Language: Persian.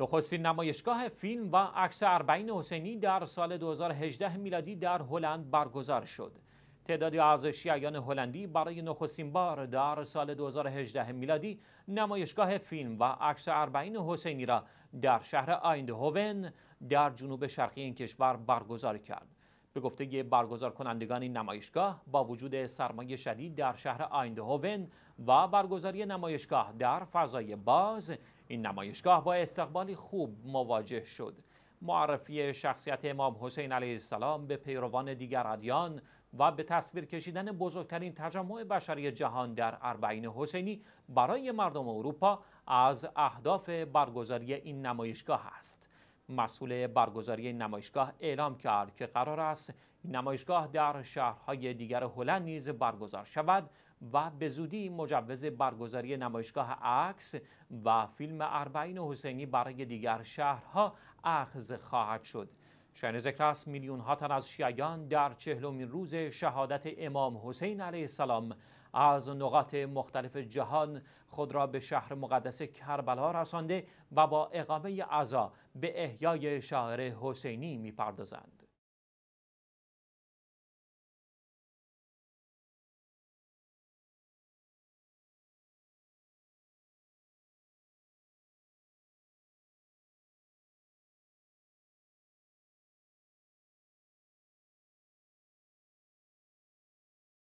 نخستین نمایشگاه فیلم و عکس اربعین حسینی در سال 2018 میلادی در هلند برگزار شد. تعدادی از شیعیان هلندی برای نخستین بار در سال 2018 میلادی نمایشگاه فیلم و عکس اربعین حسینی را در شهر آیندهوون در جنوب شرقی این کشور برگزار کرد. به گفته برگزار کنندگان این نمایشگاه با وجود سرمایه شدید در شهر آیندهوون و برگزاری نمایشگاه در فضای باز این نمایشگاه با استقبالی خوب مواجه شد معرفی شخصیت امام حسین علیه السلام به پیروان دیگر ادیان و به تصویر کشیدن بزرگترین تجمع بشری جهان در اربعین حسینی برای مردم اروپا از اهداف برگزاری این نمایشگاه است مسئول برگزاری نمایشگاه اعلام کرد که قرار است نمایشگاه در شهرهای دیگر هلند نیز برگزار شود و به زودی مجوز برگزاری نمایشگاه عکس و فیلم اربعین حسینی برای دیگر شهرها اخذ خواهد شد شن ذکر است میلیون ها تن از شیعیان در چهلمین روز شهادت امام حسین علیه السلام از نقاط مختلف جهان خود را به شهر مقدس کربلا رسانده و با اقامه عزا به احیای شهر حسینی میپردازند.